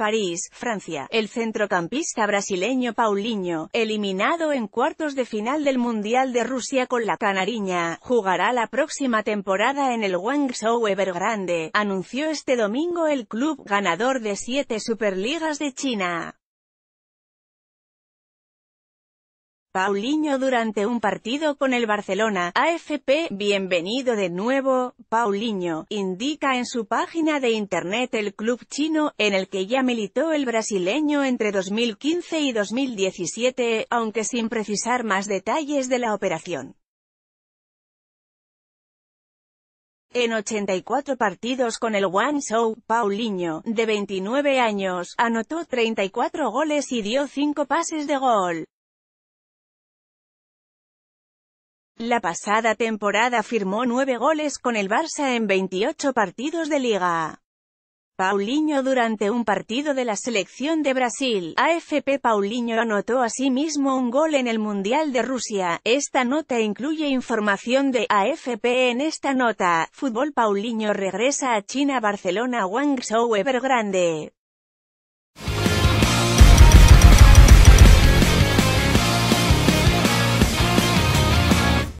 París, Francia. El centrocampista brasileño Paulinho, eliminado en cuartos de final del Mundial de Rusia con la canariña, jugará la próxima temporada en el Guangzhou Evergrande, anunció este domingo el club ganador de siete Superligas de China. Paulinho durante un partido con el Barcelona, AFP, bienvenido de nuevo, Paulinho, indica en su página de internet el club chino, en el que ya militó el brasileño entre 2015 y 2017, aunque sin precisar más detalles de la operación. En 84 partidos con el Guangzhou, Paulinho, de 29 años, anotó 34 goles y dio 5 pases de gol. La pasada temporada firmó nueve goles con el Barça en 28 partidos de liga. Paulinho durante un partido de la selección de Brasil, AFP Paulinho anotó asimismo un gol en el Mundial de Rusia. Esta nota incluye información de AFP en esta nota. Fútbol Paulinho regresa a China Barcelona Guangzhou Evergrande.